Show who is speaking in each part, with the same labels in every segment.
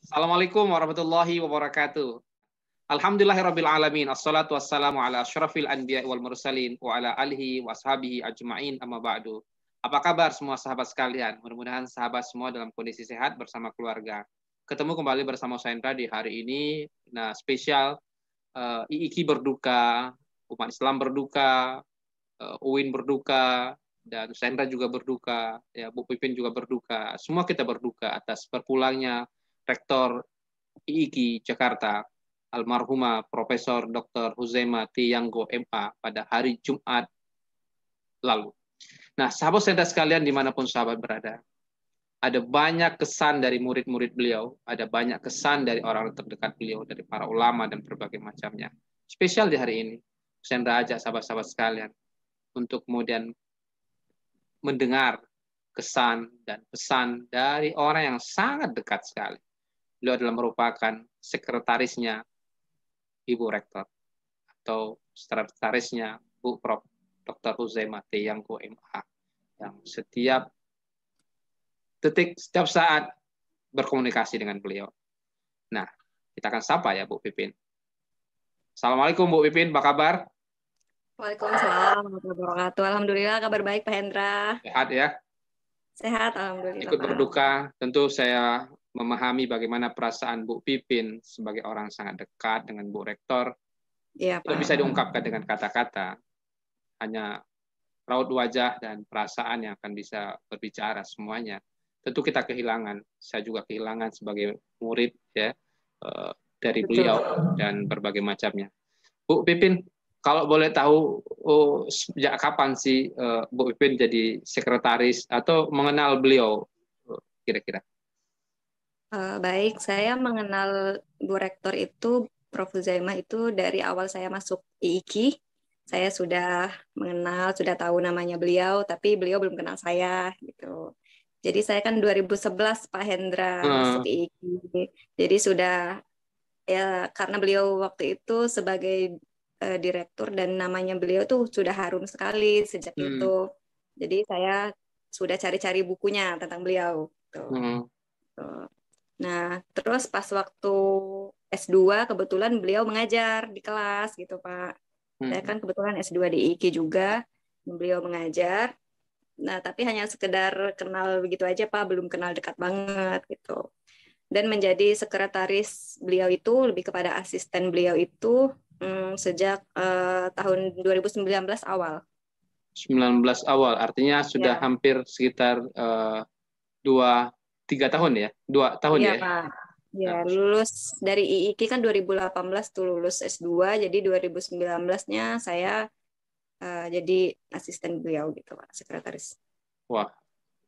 Speaker 1: Assalamualaikum warahmatullahi wabarakatuh. Alhamdulillahirabbil alamin. Assalatu wassalamu ala asyrafil anbiya wal mursalin wa ala alihi washabihi ajmain amma ba'du. Apa kabar semua sahabat sekalian? Mudah-mudahan sahabat semua dalam kondisi sehat bersama keluarga. Ketemu kembali bersama saya di hari ini. Nah, spesial uh, eh, IIKI berduka, umat Islam berduka, uh, eh, UIN berduka, dan Sendra juga berduka, ya Bu Pipin juga berduka. Semua kita berduka atas berpulangnya Rektor IIKI Jakarta, almarhumah Profesor Dr. Huzema Tiyanggo MA pada hari Jumat lalu. Nah, sahabat senda sekalian dimanapun sahabat berada, ada banyak kesan dari murid-murid beliau, ada banyak kesan dari orang terdekat beliau, dari para ulama dan berbagai macamnya. Spesial di hari ini, saya ajak sahabat-sahabat sekalian untuk kemudian mendengar kesan dan pesan dari orang yang sangat dekat sekali beliau adalah merupakan sekretarisnya Ibu Rektor atau sekretarisnya Bu Prof. Dr. Huzaimah yang MA yang setiap detik, setiap saat berkomunikasi dengan beliau. Nah, kita akan sapa ya Bu Pipin. Assalamualaikum Bu Pipin, apa kabar?
Speaker 2: Waalaikumsalam warahmatullahi wabarakatuh. Alhamdulillah kabar baik Pak Hendra. Sehat ya? Sehat, alhamdulillah. Ikut
Speaker 1: berduka, tentu saya memahami bagaimana perasaan Bu Pipin sebagai orang sangat dekat dengan Bu Rektor. Ya, Itu bisa diungkapkan dengan kata-kata. Hanya raut wajah dan perasaan yang akan bisa berbicara semuanya. Tentu kita kehilangan, saya juga kehilangan sebagai murid ya eh, dari Betul. beliau dan berbagai macamnya. Bu Pipin, kalau boleh tahu oh, sejak kapan sih eh, Bu Pipin jadi sekretaris atau mengenal beliau eh, kira-kira? Uh,
Speaker 2: Uh, baik, saya mengenal Bu Rektor itu, Prof. Zaimah itu dari awal saya masuk IIKI. Saya sudah mengenal, sudah tahu namanya beliau, tapi beliau belum kenal saya gitu. Jadi saya kan 2011 Pak Hendra uh. masuk IIKI. Jadi sudah ya karena beliau waktu itu sebagai uh, direktur dan namanya beliau tuh sudah harum sekali sejak hmm. itu. Jadi saya sudah cari-cari bukunya tentang beliau
Speaker 1: gitu. Uh.
Speaker 2: gitu Nah, terus pas waktu S2 kebetulan beliau mengajar di kelas gitu, Pak. Ya hmm. Saya kan kebetulan S2 di IKI juga, beliau mengajar. Nah, tapi hanya sekedar kenal begitu aja, Pak, belum kenal dekat banget gitu. Dan menjadi sekretaris beliau itu lebih kepada asisten beliau itu hmm, sejak eh, tahun 2019 awal.
Speaker 1: 19 awal, artinya sudah ya. hampir sekitar uh, dua tiga tahun ya dua tahun iya, ya Pak.
Speaker 2: Ya, lulus dari IIK kan 2018 tuh lulus S2, jadi 2019-nya saya uh, jadi asisten beliau gitu, Pak, sekretaris.
Speaker 1: Wah,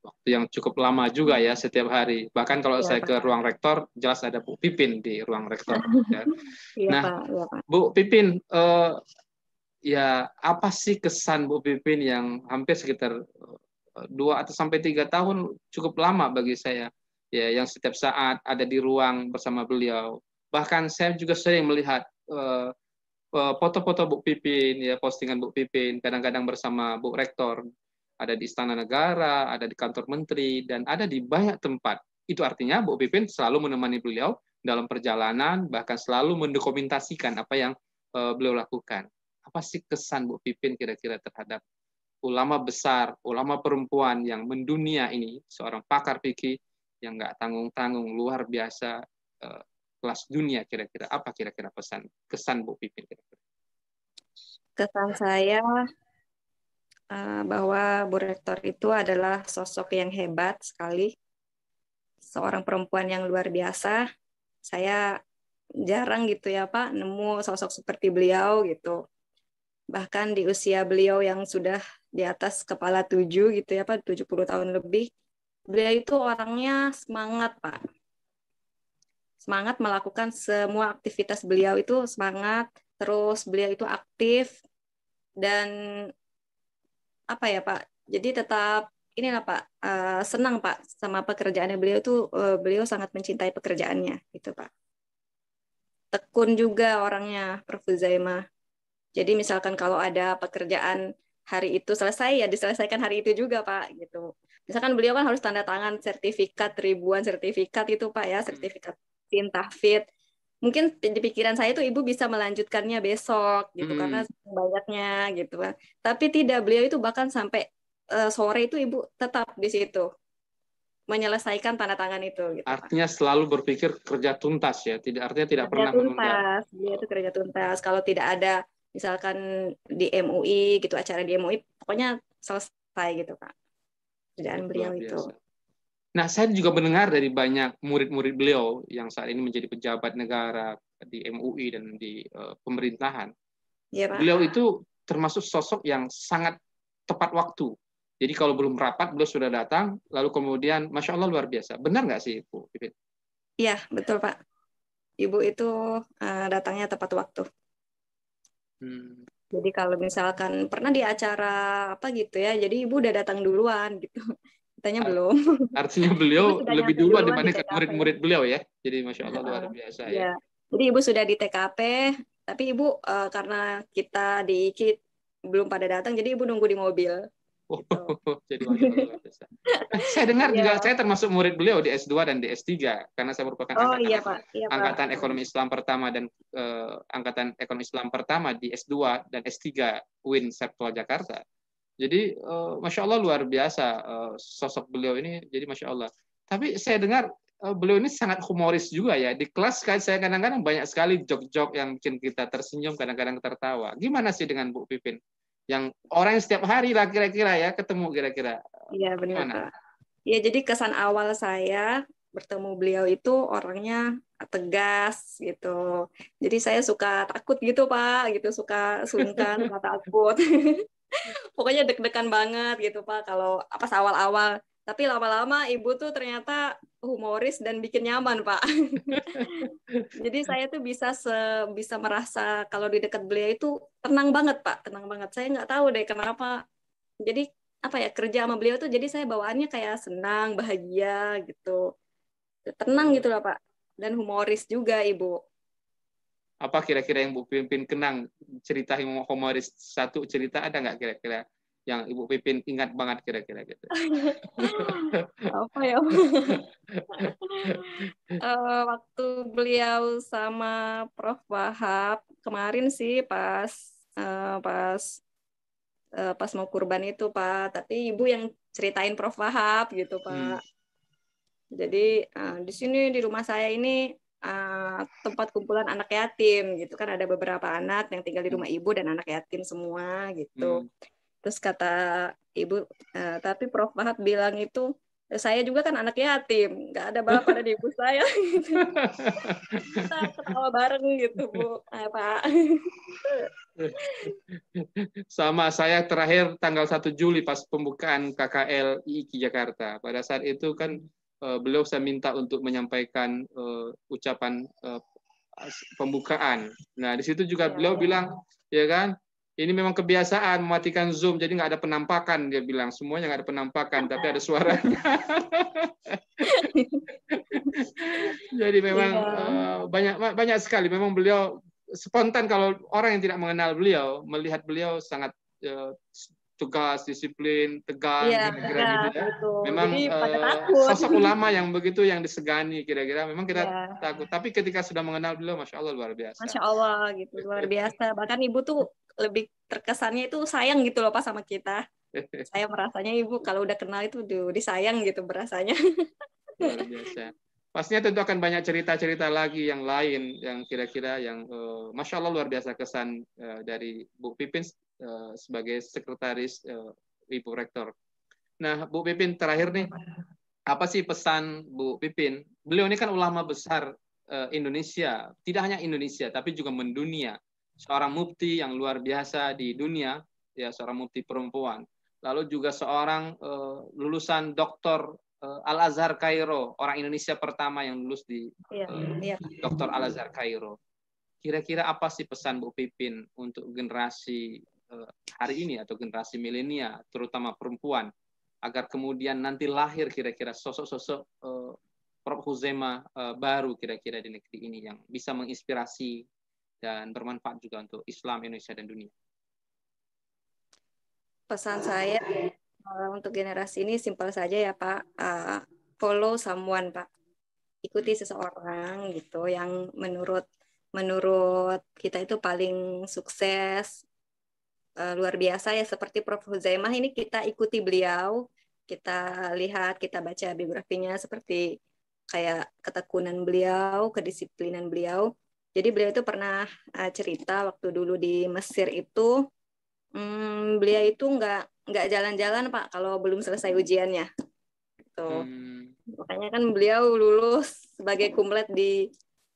Speaker 1: waktu yang cukup lama juga ya setiap hari. Bahkan kalau ya, saya Pak. ke ruang rektor, jelas ada Bu Pipin di ruang rektor. ya.
Speaker 2: ya, nah, Pak. Ya,
Speaker 1: Pak. Bu Pipin, uh, ya apa sih kesan Bu Pipin yang hampir sekitar dua atau sampai tiga tahun cukup lama bagi saya ya yang setiap saat ada di ruang bersama beliau bahkan saya juga sering melihat foto eh, eh, foto-foto Bu Pipin, ya postingan Bu Pipin, kadang-kadang bersama Bu Rektor, ada di Istana Negara, ada di kantor Menteri, dan ada di banyak tempat. Itu artinya Bu Pipin selalu menemani beliau dalam perjalanan, bahkan selalu mendokumentasikan apa yang uh, beliau lakukan. Apa sih kesan Bu Pipin kira-kira terhadap ulama besar, ulama perempuan yang mendunia ini, seorang pakar fikih yang nggak tanggung-tanggung, luar biasa eh, kelas dunia kira-kira. Apa kira-kira pesan, kesan Bu Pipin kira-kira?
Speaker 2: Kesan saya eh, bahwa Bu Rektor itu adalah sosok yang hebat sekali, seorang perempuan yang luar biasa. Saya jarang gitu ya Pak, nemu sosok seperti beliau gitu bahkan di usia beliau yang sudah di atas kepala tujuh gitu ya Pak, 70 tahun lebih. Beliau itu orangnya semangat Pak. Semangat melakukan semua aktivitas beliau itu semangat, terus beliau itu aktif dan apa ya Pak, jadi tetap inilah Pak, uh, senang Pak sama pekerjaannya beliau itu uh, beliau sangat mencintai pekerjaannya gitu Pak. Tekun juga orangnya Prof. Zaima. Jadi misalkan kalau ada pekerjaan hari itu selesai ya diselesaikan hari itu juga Pak gitu. Misalkan beliau kan harus tanda tangan sertifikat ribuan sertifikat itu Pak ya, hmm. sertifikat cinta fit Mungkin di pikiran saya itu Ibu bisa melanjutkannya besok gitu hmm. karena banyaknya gitu kan. Tapi tidak beliau itu bahkan sampai eh, sore itu Ibu tetap di situ menyelesaikan tanda tangan itu. Gitu,
Speaker 1: artinya Pak. selalu berpikir kerja tuntas ya, tidak artinya tidak kerja pernah tuntas.
Speaker 2: menunda. Iya, Dia itu kerja tuntas. Kalau tidak ada misalkan di MUI gitu acara di MUI pokoknya selesai gitu kak
Speaker 1: kerjaan beliau itu. Nah saya juga mendengar dari banyak murid-murid beliau yang saat ini menjadi pejabat negara di MUI dan di uh, pemerintahan. Ya, Pak. Beliau itu termasuk sosok yang sangat tepat waktu. Jadi kalau belum rapat beliau sudah datang, lalu kemudian masya Allah luar biasa. Benar nggak sih Bu Iya
Speaker 2: betul Pak. Ibu itu uh, datangnya tepat waktu. Hmm. Jadi kalau misalkan pernah di acara apa gitu ya, jadi ibu udah datang duluan gitu. katanya belum.
Speaker 1: Artinya beliau lebih duluan, duluan dibandingkan murid-murid beliau ya. Jadi masya Allah luar iya, biasa ya. ya.
Speaker 2: Jadi ibu sudah di TKP, tapi ibu uh, karena kita di IKIT belum pada datang, jadi ibu nunggu di mobil.
Speaker 1: Oh, gitu. jadi eh, Saya dengar ya. juga saya termasuk murid beliau di S2 dan di S3 karena saya merupakan oh, angkatan,
Speaker 2: iya, Pak. Iya, Pak. angkatan ekonomi
Speaker 1: Islam pertama dan uh, angkatan ekonomi Islam pertama di S2 dan S3 UIN Septua Jakarta. Jadi uh, masya Allah luar biasa uh, sosok beliau ini. Jadi masya Allah. Tapi saya dengar uh, beliau ini sangat humoris juga ya di kelas saya kadang-kadang banyak sekali jok-jok yang bikin kita tersenyum kadang-kadang tertawa. Gimana sih dengan Bu Pipin? yang orang yang setiap hari lah kira-kira ya ketemu kira-kira.
Speaker 2: Iya benar. Pak. Ya jadi kesan awal saya bertemu beliau itu orangnya tegas gitu. Jadi saya suka takut gitu Pak, gitu suka sungkan, suka takut. Pokoknya deg-degan banget gitu Pak kalau pas awal-awal tapi lama-lama ibu tuh ternyata humoris dan bikin nyaman, Pak. Jadi saya tuh bisa se bisa merasa kalau di dekat beliau itu tenang banget, Pak. Tenang banget. Saya nggak tahu deh kenapa. Jadi apa ya kerja sama beliau tuh jadi saya bawaannya kayak senang bahagia gitu tenang gitu lah pak dan humoris juga ibu
Speaker 1: apa kira-kira yang bu pimpin kenang cerita humoris satu cerita ada nggak kira-kira yang Ibu Pipin ingat banget kira-kira gitu?
Speaker 2: Apa ya? Eh, waktu beliau sama Prof Wahab kemarin sih pas eh, pas eh, pas mau kurban itu Pak, tapi Ibu yang ceritain Prof Wahab gitu Pak. Hmm. Jadi di sini di rumah saya ini tempat kumpulan anak yatim gitu kan ada beberapa anak yang tinggal di hmm. rumah ibu dan anak yatim semua gitu. Hmm terus kata ibu e, tapi Prof Mahat bilang itu saya juga kan anak yatim, nggak ada bapak di ibu saya. Kita ketawa bareng gitu, Bu. Eh, Pak.
Speaker 1: Sama saya terakhir tanggal 1 Juli pas pembukaan KKL IIKI Jakarta. Pada saat itu kan eh, beliau saya minta untuk menyampaikan uh, ucapan uh, pembukaan. Nah, di situ juga iya. beliau bilang, ya kan, ini memang kebiasaan mematikan Zoom, jadi nggak ada penampakan dia bilang. Semuanya nggak ada penampakan, tapi ada suaranya. jadi memang yeah. Iya. banyak banyak sekali. Memang beliau spontan kalau orang yang tidak mengenal beliau melihat beliau sangat eh, tugas disiplin, tegang, iya, gitu ya, kira-kira ya, gitu ya. Memang Jadi, uh, sosok ulama yang begitu yang disegani kira-kira. Memang kita ya. takut. Tapi ketika sudah mengenal beliau, masya Allah luar biasa.
Speaker 2: Masya Allah gitu, luar biasa. Bahkan ibu tuh lebih terkesannya itu sayang gitu loh pas sama kita. Saya merasanya ibu kalau udah kenal itu udah disayang gitu berasanya.
Speaker 1: Luar biasa. Pastinya tentu akan banyak cerita-cerita lagi yang lain yang kira-kira yang uh, masya Allah luar biasa kesan uh, dari Bu Pipin Eh, sebagai sekretaris uh, Ibu Rektor. Nah, Bu Pipin terakhir nih, apa sih pesan Bu Pipin? Beliau ini kan ulama besar uh, Indonesia, tidak hanya Indonesia tapi juga mendunia. Seorang mufti yang luar biasa di dunia, ya seorang mufti perempuan. Lalu juga seorang uh, lulusan doktor uh, Al Azhar Kairo, orang Indonesia pertama yang lulus di uh, ya. doktor Al Azhar Kairo. Kira-kira apa sih pesan Bu Pipin untuk generasi Eh, hari ini atau generasi milenial, terutama perempuan, agar kemudian nanti lahir kira-kira sosok-sosok uh, Prof. Huzema uh, baru kira-kira di negeri ini yang bisa menginspirasi dan bermanfaat juga untuk Islam Indonesia dan dunia.
Speaker 2: Pesan saya untuk generasi ini simpel saja ya Pak, follow someone Pak, ikuti seseorang gitu yang menurut menurut kita itu paling sukses uh, luar biasa ya seperti Prof. Huzaimah ini kita ikuti beliau, kita lihat, kita baca biografinya seperti kayak ketekunan beliau, kedisiplinan beliau. Jadi beliau itu pernah uh, cerita waktu dulu di Mesir itu, hmm, beliau itu nggak nggak jalan-jalan pak kalau belum selesai ujiannya. so gitu. Hmm. Makanya kan beliau lulus sebagai kumlet di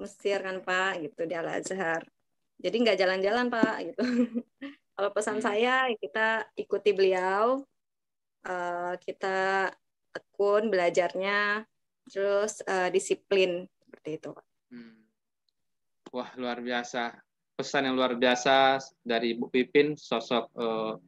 Speaker 2: Mesir kan pak, gitu di Al Azhar. Jadi nggak jalan-jalan pak, gitu. Kalau pesan hmm. saya, kita ikuti beliau, uh, kita tekun belajarnya, terus uh, disiplin seperti itu. Hmm.
Speaker 1: Wah luar biasa, pesan yang luar biasa dari Bu Pipin, sosok uh,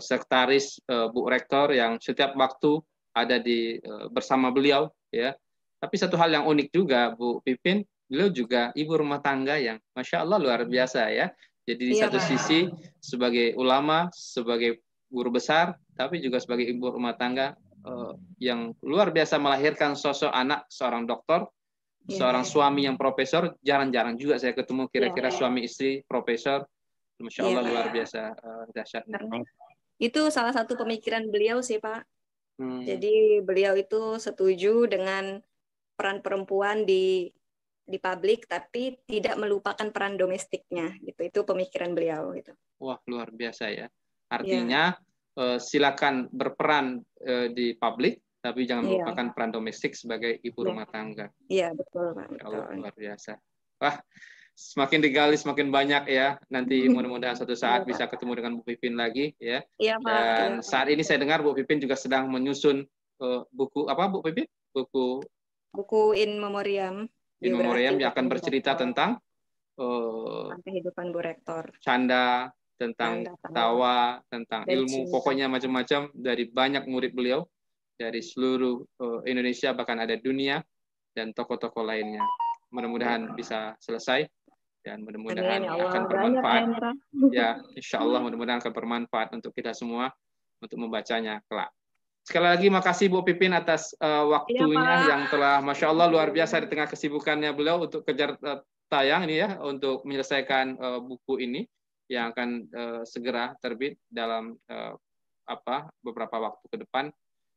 Speaker 1: sekretaris uh, Bu Rektor yang setiap waktu ada di uh, bersama beliau, ya. Tapi satu hal yang unik juga Bu Pipin, beliau juga ibu rumah tangga yang masya Allah luar hmm. biasa ya. Jadi di iya, satu kan? sisi sebagai ulama, sebagai guru besar, tapi juga sebagai ibu rumah tangga uh, yang luar biasa melahirkan sosok anak seorang dokter, iya. seorang suami yang profesor. Jarang-jarang juga saya ketemu iya, kira-kira suami istri profesor. Masya iya, Allah luar biasa uh, dahsyatnya.
Speaker 2: Itu salah satu pemikiran beliau sih Pak. Hmm. Jadi beliau itu setuju dengan peran perempuan di di publik tapi tidak melupakan peran domestiknya gitu itu pemikiran beliau gitu
Speaker 1: wah luar biasa ya artinya yeah. Iya. silakan berperan eh, di publik tapi jangan iya. melupakan peran domestik sebagai ibu yeah. rumah tangga
Speaker 2: iya yeah, betul pak ya Allah,
Speaker 1: luar biasa wah semakin digali semakin banyak ya nanti mudah-mudahan suatu saat iya, bisa ketemu dengan Bu Pipin lagi ya
Speaker 2: yeah, dan yeah.
Speaker 1: saat ini saya dengar Bu Pipin juga sedang menyusun uh, buku apa Bu Pipin buku
Speaker 2: buku in memoriam
Speaker 1: Biografi Memoriam yang akan bercerita Rektor. tentang uh,
Speaker 2: kehidupan Bu Rektor.
Speaker 1: Canda, tentang Canda, tawa, tentang dan ilmu, pokoknya macam-macam dari banyak murid beliau dari seluruh uh, Indonesia bahkan ada dunia dan tokoh-tokoh lainnya. Mudah-mudahan bisa selesai dan mudah-mudahan ya akan bermanfaat. ya, insya Allah mudah-mudahan akan bermanfaat untuk kita semua untuk membacanya kelak. Sekali lagi makasih Bu Pipin atas uh, waktunya ya, yang telah Masya Allah luar biasa di tengah kesibukannya beliau untuk kejar uh, tayang ini ya untuk menyelesaikan uh, buku ini yang akan uh, segera terbit dalam uh, apa beberapa waktu ke depan.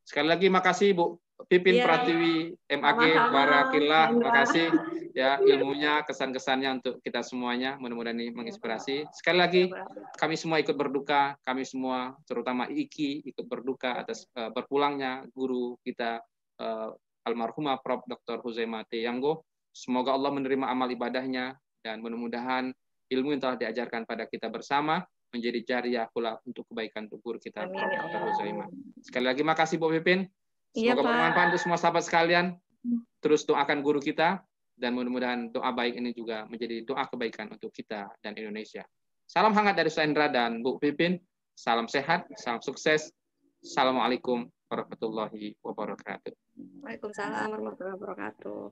Speaker 1: Sekali lagi makasih Bu Pipin ya. Pratiwi MAG Barakillah, makasih ya ilmunya, kesan-kesannya untuk kita semuanya. Mudah-mudahan ini menginspirasi. Iya, Sekali lagi iya, kami semua ikut berduka, kami semua terutama Iki ikut berduka atas uh, berpulangnya guru kita uh, almarhumah Prof. Dr. Huzaima T. Yanggo. Semoga Allah menerima amal ibadahnya dan mudah-mudahan ilmu yang telah diajarkan pada kita bersama menjadi jariah pula untuk kebaikan tubuh kita. Amin. Ya Sekali lagi makasih Bu Pipin. Iya, Semoga iya, bermanfaat untuk semua sahabat sekalian. Hmm. Terus doakan guru kita dan mudah-mudahan doa baik ini juga menjadi doa kebaikan untuk kita dan Indonesia. Salam hangat dari Sandra dan Bu Pipin. Salam sehat, salam sukses. Assalamualaikum warahmatullahi wabarakatuh.
Speaker 2: Waalaikumsalam warahmatullahi
Speaker 1: wabarakatuh.